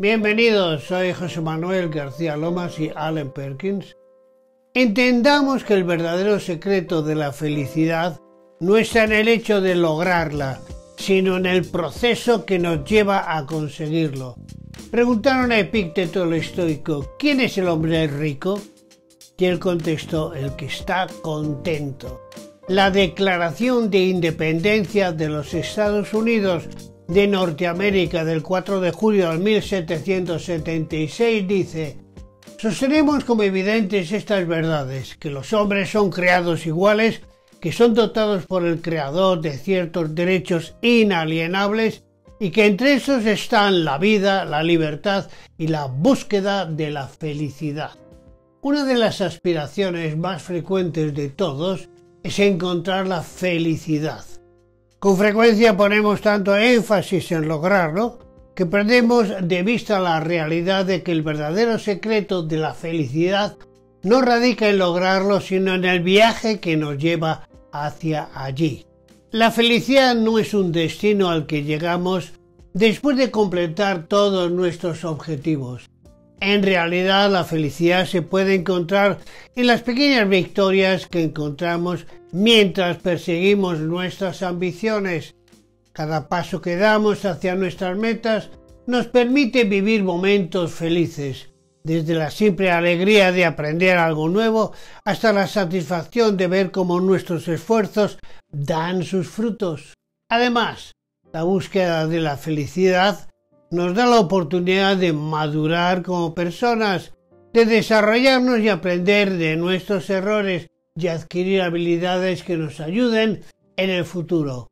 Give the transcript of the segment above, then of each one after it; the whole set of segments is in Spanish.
Bienvenidos, soy José Manuel García Lomas y Allen Perkins. Entendamos que el verdadero secreto de la felicidad no está en el hecho de lograrla, sino en el proceso que nos lleva a conseguirlo. Preguntaron a Epicteto el estoico, ¿quién es el hombre rico? Y él contestó, el que está contento. La Declaración de Independencia de los Estados Unidos de Norteamérica del 4 de julio al 1776 dice, Sostenemos como evidentes estas verdades, que los hombres son creados iguales, que son dotados por el Creador de ciertos derechos inalienables y que entre esos están la vida, la libertad y la búsqueda de la felicidad. Una de las aspiraciones más frecuentes de todos es encontrar la felicidad. Con frecuencia ponemos tanto énfasis en lograrlo que perdemos de vista la realidad de que el verdadero secreto de la felicidad no radica en lograrlo, sino en el viaje que nos lleva hacia allí. La felicidad no es un destino al que llegamos después de completar todos nuestros objetivos. En realidad la felicidad se puede encontrar en las pequeñas victorias que encontramos mientras perseguimos nuestras ambiciones. Cada paso que damos hacia nuestras metas nos permite vivir momentos felices, desde la simple alegría de aprender algo nuevo hasta la satisfacción de ver cómo nuestros esfuerzos dan sus frutos. Además, la búsqueda de la felicidad nos da la oportunidad de madurar como personas, de desarrollarnos y aprender de nuestros errores y adquirir habilidades que nos ayuden en el futuro.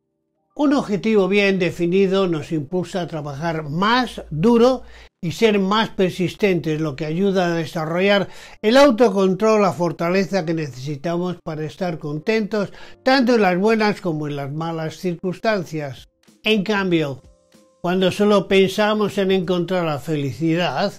Un objetivo bien definido nos impulsa a trabajar más duro y ser más persistentes, lo que ayuda a desarrollar el autocontrol, la fortaleza que necesitamos para estar contentos tanto en las buenas como en las malas circunstancias. En cambio, cuando solo pensamos en encontrar la felicidad,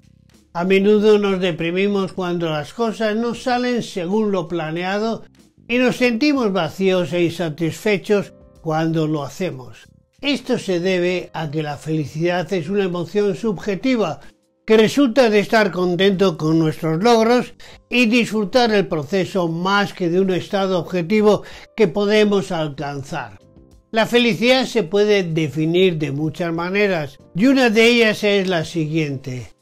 a menudo nos deprimimos cuando las cosas no salen según lo planeado y nos sentimos vacíos e insatisfechos cuando lo hacemos. Esto se debe a que la felicidad es una emoción subjetiva que resulta de estar contento con nuestros logros y disfrutar el proceso más que de un estado objetivo que podemos alcanzar. La felicidad se puede definir de muchas maneras y una de ellas es la siguiente.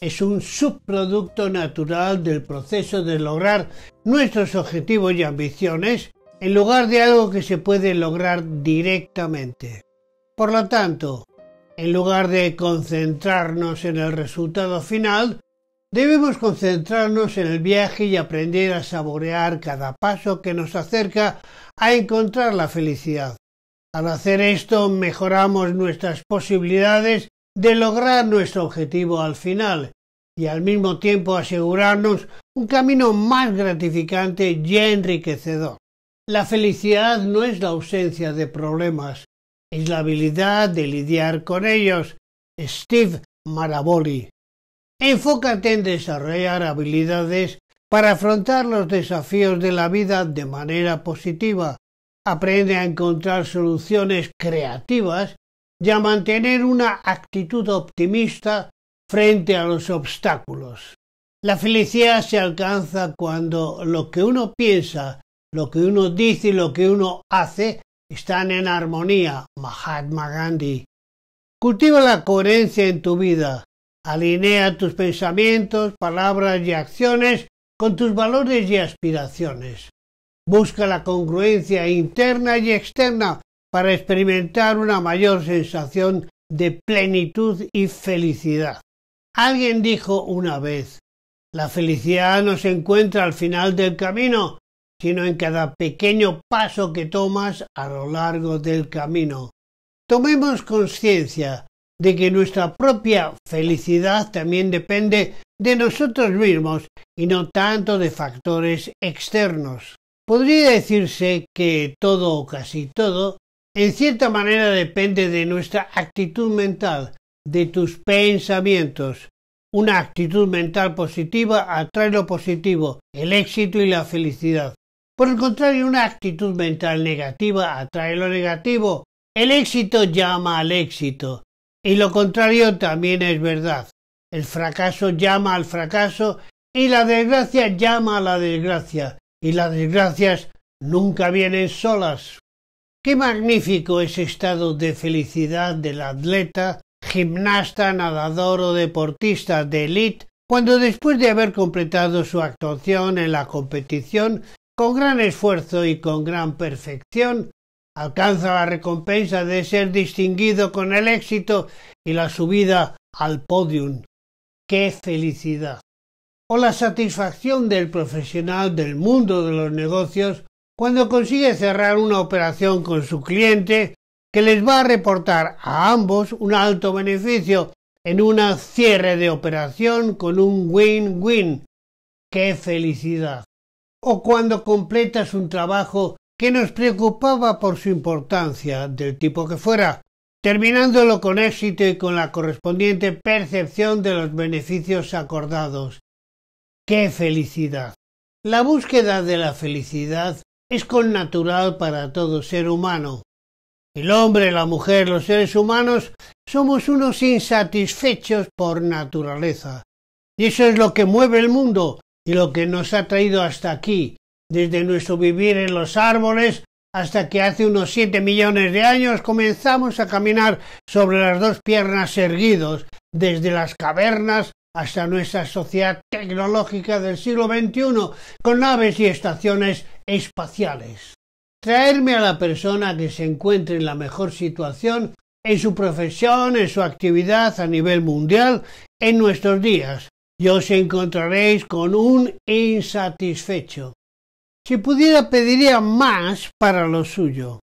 Es un subproducto natural del proceso de lograr nuestros objetivos y ambiciones en lugar de algo que se puede lograr directamente. Por lo tanto, en lugar de concentrarnos en el resultado final, debemos concentrarnos en el viaje y aprender a saborear cada paso que nos acerca a encontrar la felicidad. Al hacer esto mejoramos nuestras posibilidades de lograr nuestro objetivo al final y al mismo tiempo asegurarnos un camino más gratificante y enriquecedor. La felicidad no es la ausencia de problemas, es la habilidad de lidiar con ellos. Steve Maraboli. Enfócate en desarrollar habilidades para afrontar los desafíos de la vida de manera positiva, aprende a encontrar soluciones creativas y a mantener una actitud optimista frente a los obstáculos. La felicidad se alcanza cuando lo que uno piensa, lo que uno dice y lo que uno hace están en armonía. Mahatma Gandhi. Cultiva la coherencia en tu vida. Alinea tus pensamientos, palabras y acciones con tus valores y aspiraciones. Busca la congruencia interna y externa para experimentar una mayor sensación de plenitud y felicidad. Alguien dijo una vez, la felicidad no se encuentra al final del camino, sino en cada pequeño paso que tomas a lo largo del camino. Tomemos conciencia de que nuestra propia felicidad también depende de nosotros mismos y no tanto de factores externos. Podría decirse que todo o casi todo, en cierta manera, depende de nuestra actitud mental, de tus pensamientos. Una actitud mental positiva atrae lo positivo, el éxito y la felicidad. Por el contrario, una actitud mental negativa atrae lo negativo, el éxito llama al éxito. Y lo contrario también es verdad. El fracaso llama al fracaso y la desgracia llama a la desgracia y las desgracias nunca vienen solas. Qué magnífico es estado de felicidad del atleta, gimnasta, nadador o deportista de élite cuando después de haber completado su actuación en la competición con gran esfuerzo y con gran perfección, alcanza la recompensa de ser distinguido con el éxito y la subida al podium. ¡Qué felicidad! o la satisfacción del profesional del mundo de los negocios cuando consigue cerrar una operación con su cliente que les va a reportar a ambos un alto beneficio en una cierre de operación con un win-win. ¡Qué felicidad! O cuando completas un trabajo que nos preocupaba por su importancia, del tipo que fuera, terminándolo con éxito y con la correspondiente percepción de los beneficios acordados. ¡Qué felicidad! La búsqueda de la felicidad es connatural para todo ser humano. El hombre, la mujer, los seres humanos somos unos insatisfechos por naturaleza. Y eso es lo que mueve el mundo y lo que nos ha traído hasta aquí, desde nuestro vivir en los árboles hasta que hace unos siete millones de años comenzamos a caminar sobre las dos piernas erguidos, desde las cavernas hasta nuestra sociedad tecnológica del siglo XXI con naves y estaciones espaciales. Traerme a la persona que se encuentre en la mejor situación en su profesión, en su actividad a nivel mundial, en nuestros días, Yo os encontraréis con un insatisfecho. Si pudiera, pediría más para lo suyo.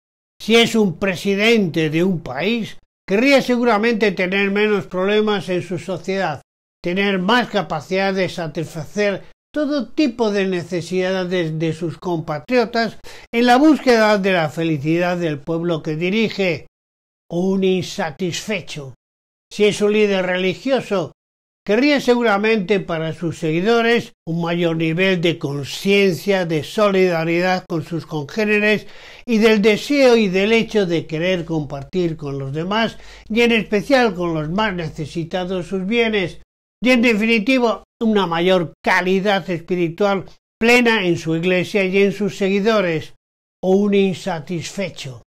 Si es un presidente de un país, querría seguramente tener menos problemas en su sociedad, tener más capacidad de satisfacer todo tipo de necesidades de sus compatriotas en la búsqueda de la felicidad del pueblo que dirige, un insatisfecho. Si es un líder religioso, querría seguramente para sus seguidores un mayor nivel de conciencia, de solidaridad con sus congéneres y del deseo y del hecho de querer compartir con los demás y en especial con los más necesitados sus bienes, y en definitivo, una mayor calidad espiritual plena en su iglesia y en sus seguidores, o un insatisfecho.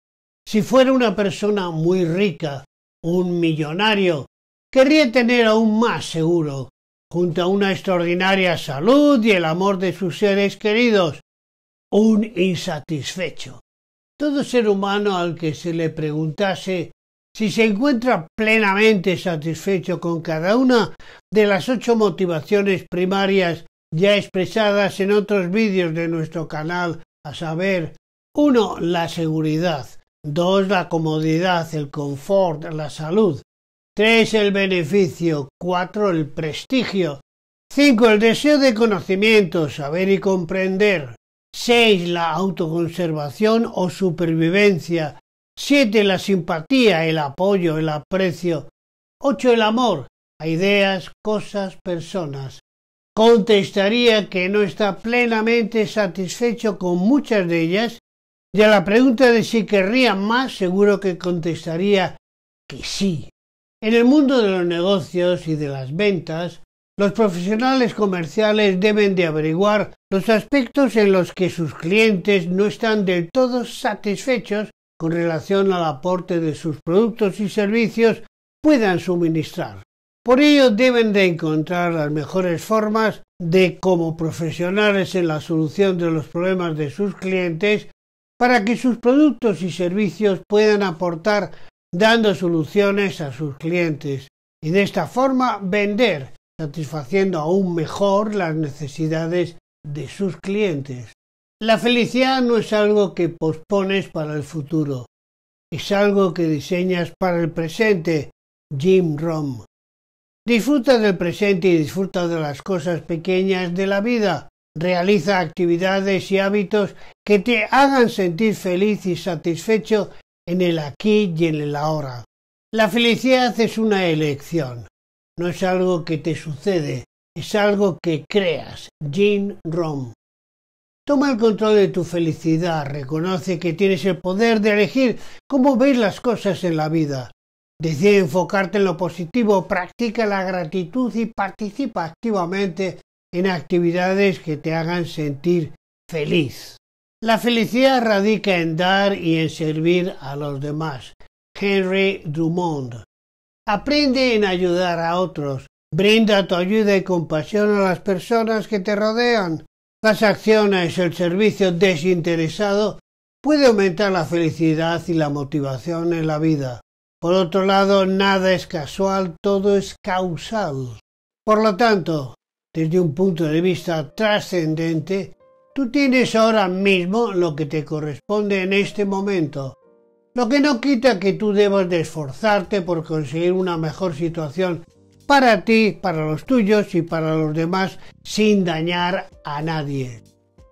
Si fuera una persona muy rica, un millonario, querría tener aún más seguro, junto a una extraordinaria salud y el amor de sus seres queridos, un insatisfecho. Todo ser humano al que se le preguntase si se encuentra plenamente satisfecho con cada una de las ocho motivaciones primarias ya expresadas en otros vídeos de nuestro canal, a saber, 1. La seguridad, 2. La comodidad, el confort, la salud, 3. El beneficio, 4. El prestigio, 5. El deseo de conocimiento, saber y comprender, 6. La autoconservación o supervivencia, Siete, la simpatía, el apoyo, el aprecio. Ocho, el amor a ideas, cosas, personas. Contestaría que no está plenamente satisfecho con muchas de ellas y a la pregunta de si querría más seguro que contestaría que sí. En el mundo de los negocios y de las ventas, los profesionales comerciales deben de averiguar los aspectos en los que sus clientes no están del todo satisfechos con relación al aporte de sus productos y servicios puedan suministrar. Por ello deben de encontrar las mejores formas de, como profesionales en la solución de los problemas de sus clientes, para que sus productos y servicios puedan aportar dando soluciones a sus clientes y de esta forma vender, satisfaciendo aún mejor las necesidades de sus clientes. La felicidad no es algo que pospones para el futuro, es algo que diseñas para el presente, Jim Rom. Disfruta del presente y disfruta de las cosas pequeñas de la vida. Realiza actividades y hábitos que te hagan sentir feliz y satisfecho en el aquí y en el ahora. La felicidad es una elección, no es algo que te sucede, es algo que creas. Jim Rom. Toma el control de tu felicidad, reconoce que tienes el poder de elegir cómo ver las cosas en la vida. Decide enfocarte en lo positivo, practica la gratitud y participa activamente en actividades que te hagan sentir feliz. La felicidad radica en dar y en servir a los demás. Henry Dumont. Aprende en ayudar a otros. Brinda tu ayuda y compasión a las personas que te rodean. Las acciones, el servicio desinteresado puede aumentar la felicidad y la motivación en la vida. Por otro lado, nada es casual, todo es causal. Por lo tanto, desde un punto de vista trascendente, tú tienes ahora mismo lo que te corresponde en este momento, lo que no quita que tú debas de esforzarte por conseguir una mejor situación para ti, para los tuyos y para los demás sin dañar a nadie.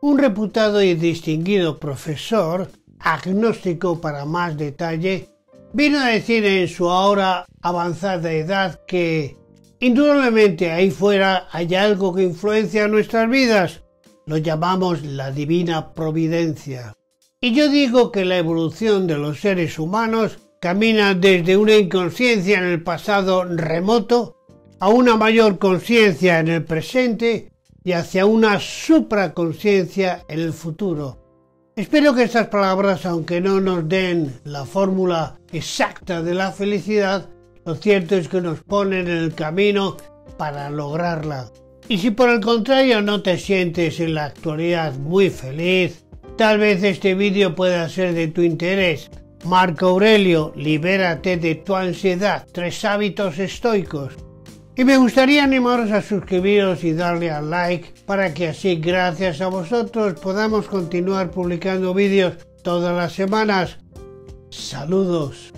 Un reputado y distinguido profesor, agnóstico para más detalle, vino a decir en su ahora avanzada edad que indudablemente ahí fuera hay algo que influencia nuestras vidas. Lo llamamos la divina providencia. Y yo digo que la evolución de los seres humanos camina desde una inconsciencia en el pasado remoto a una mayor conciencia en el presente y hacia una supraconciencia en el futuro. Espero que estas palabras, aunque no nos den la fórmula exacta de la felicidad, lo cierto es que nos ponen en el camino para lograrla. Y si por el contrario no te sientes en la actualidad muy feliz, tal vez este vídeo pueda ser de tu interés. Marco Aurelio, libérate de tu ansiedad. Tres hábitos estoicos. Y me gustaría animaros a suscribiros y darle al like para que así gracias a vosotros podamos continuar publicando vídeos todas las semanas. Saludos.